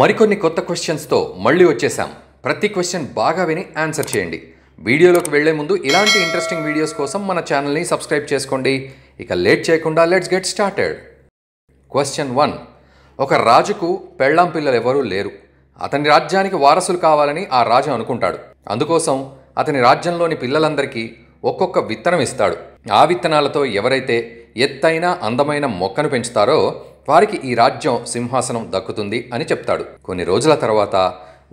మరికొన్ని కొత్త క్వశ్చన్స్తో మళ్ళీ వచ్చేసాం ప్రతి క్వశ్చన్ బాగా విని ఆన్సర్ చేయండి వీడియోలోకి వెళ్లే ముందు ఇలాంటి ఇంట్రెస్టింగ్ వీడియోస్ కోసం మన ఛానల్ని సబ్స్క్రైబ్ చేసుకోండి ఇక లేట్ చేయకుండా let's get started question one ఒక రాజుకు పెళ్ళాం పిల్లలు ఎవరూ లేరు అతని రాజ్యానికి వారసులు కావాలని ఆ రాజు అనుకుంటాడు అందుకోసం అతని రాజ్యంలోని పిల్లలందరికీ ఒక్కొక్క విత్తనం ఇస్తాడు ఆ విత్తనాలతో ఎవరైతే ఎత్తైన అందమైన మొక్కను పెంచుతారో వారికి ఈ రాజ్యం సింహాసనం దక్కుతుంది అని చెప్తాడు కొన్ని రోజుల తర్వాత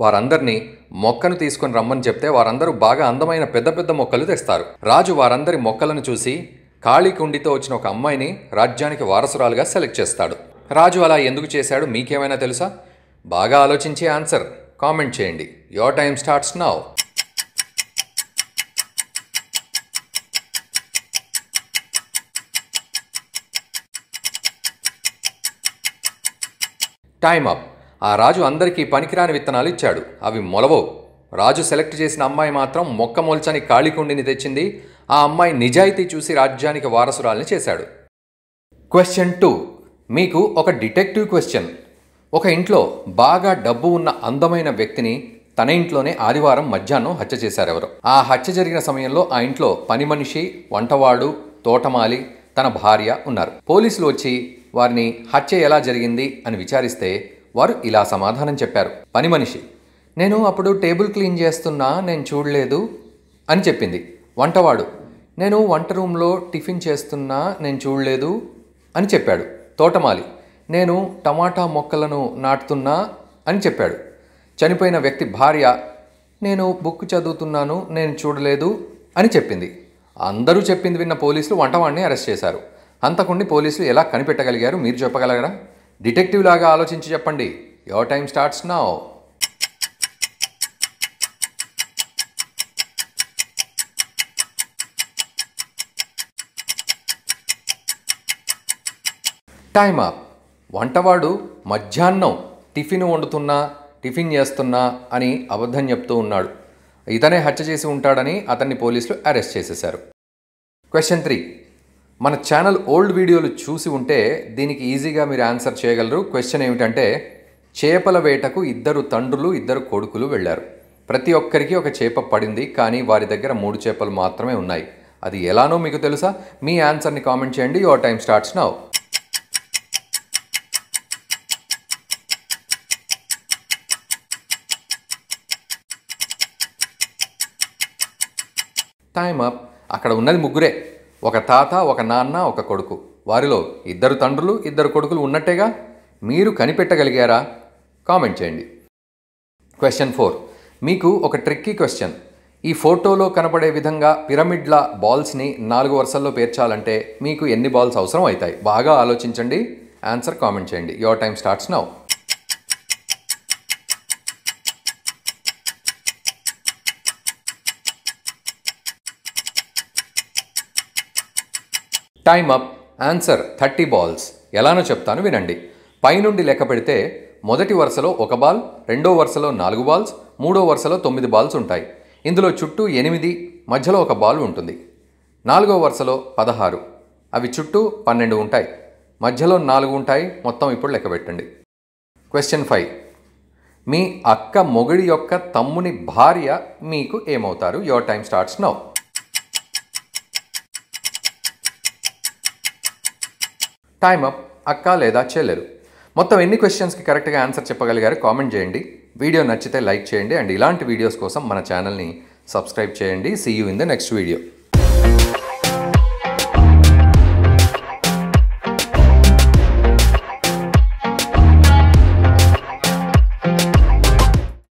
వారందరినీ మొక్కను తీసుకొని రమ్మని చెప్తే వారందరూ బాగా అందమైన పెద్ద పెద్ద మొక్కలు తెస్తారు రాజు వారందరి మొక్కలను చూసి ఖాళీ కుండితో వచ్చిన ఒక అమ్మాయిని రాజ్యానికి వారసురాలుగా సెలెక్ట్ చేస్తాడు రాజు అలా ఎందుకు చేశాడు మీకేమైనా తెలుసా బాగా ఆలోచించే ఆన్సర్ కామెంట్ చేయండి your time starts now time up ఆ రాజు అందరికీ పనికిరాని విత్తనాలు ఇచ్చాడు అవి మొలవవు రాజు సెలెక్ట్ చేసిన అమ్మాయి మాత్రం మొక్క మొల్చని కాళీకుండిని తెచ్చింది ఆ అమ్మాయి నిజాయితీ చూసి రాజ్యానికి వారసురాల్ని చేశాడు క్వశ్చన్ టూ మీకు ఒక డిటెక్టివ్ క్వశ్చన్ ఒక ఇంట్లో బాగా డబ్బు ఉన్న అందమైన వ్యక్తిని తన ఇంట్లోనే ఆదివారం మధ్యాహ్నం హత్య చేశారెవరు ఆ హత్య జరిగిన సమయంలో ఆ ఇంట్లో పని మనిషి వంటవాడు తోటమాలి తన భార్య ఉన్నారు పోలీసులు వచ్చి వారిని హత్య ఎలా జరిగింది అని విచారిస్తే వారు ఇలా సమాధానం చెప్పారు పని మనిషి నేను అప్పుడు టేబుల్ క్లీన్ చేస్తున్నా నేను చూడలేదు అని చెప్పింది వంటవాడు నేను వంట రూమ్లో టిఫిన్ చేస్తున్నా నేను చూడలేదు అని చెప్పాడు తోటమాలి నేను టమాటా మొక్కలను నాటుతున్నా అని చెప్పాడు చనిపోయిన వ్యక్తి భార్య నేను బుక్ చదువుతున్నాను నేను చూడలేదు అని చెప్పింది అందరూ చెప్పింది విన్న పోలీసులు వంటవాడిని అరెస్ట్ చేశారు హంతకుండి పోలీసులు ఎలా కనిపెట్టగలిగారు మీరు చెప్పగలగరా డిటెక్టివ్ లాగా ఆలోచించి చెప్పండి your time starts now time up వంటవాడు మధ్యాహ్నం టిఫిన్ వండుతున్నా టిఫిన్ చేస్తున్నా అని అబద్ధం చెప్తూ ఉన్నాడు ఇతనే హత్య చేసి ఉంటాడని అతన్ని పోలీసులు అరెస్ట్ చేసేశారు క్వశ్చన్ త్రీ మన ఛానల్ ఓల్డ్ వీడియోలు చూసి ఉంటే దీనికి ఈజీగా మీరు ఆన్సర్ చేయగలరు క్వశ్చన్ ఏమిటంటే చేపల వేటకు ఇద్దరు తండ్రులు ఇద్దరు కొడుకులు వెళ్ళారు ప్రతి ఒక్కరికి ఒక చేప పడింది కానీ వారి దగ్గర మూడు చేపలు మాత్రమే ఉన్నాయి అది ఎలానో మీకు తెలుసా మీ ఆన్సర్ని కామెంట్ చేయండి your time starts now time up అక్కడ ఉన్నది ముగ్గురే ఒక తాత ఒక నాన్న ఒక కొడుకు వారిలో ఇద్దరు తండ్రులు ఇద్దరు కొడుకులు ఉన్నట్టేగా మీరు కనిపెట్టగలిగారా కామెంట్ చేయండి క్వశ్చన్ ఫోర్ మీకు ఒక ట్రిక్కీ క్వశ్చన్ ఈ ఫోటోలో కనపడే విధంగా పిరమిడ్ల బాల్స్ని నాలుగు వరుసల్లో పేర్చాలంటే మీకు ఎన్ని బాల్స్ అవసరం అవుతాయి బాగా ఆలోచించండి ఆన్సర్ కామెంట్ చేయండి your time starts now time up answer thirty balls ఎలానో చెప్తాను వినండి పైనుండి లెక్క పెడితే మొదటి వరుసలో ఒక బాల్ రెండో వరుసలో నాలుగు బాల్స్ మూడో వరుసలో తొమ్మిది బాల్స్ ఉంటాయి ఇందులో చుట్టూ ఎనిమిది మధ్యలో ఒక బాల్ ఉంటుంది నాలుగో వరుసలో పదహారు అవి చుట్టూ పన్నెండు ఉంటాయి మధ్యలో నాలుగు ఉంటాయి మొత్తం ఇప్పుడు లెక్క పెట్టండి క్వశ్చన్ ఫైవ్ మీ అక్క మొగుడి యొక్క తమ్ముని భార్య మీకు ఏమవుతారు your time starts now time up అక్క లేదా చెల్లెలు మొత్తం ఎన్ని క్వశ్చన్స్కి కరెక్ట్గా ఆన్సర్ చెప్పగలిగారు కామెంట్ చేయండి వీడియో నచ్చితే లైక్ చేయండి అండ్ ఇలాంటి వీడియోస్ కోసం మన ఛానల్ని సబ్స్క్రైబ్ చేయండి see you in the next video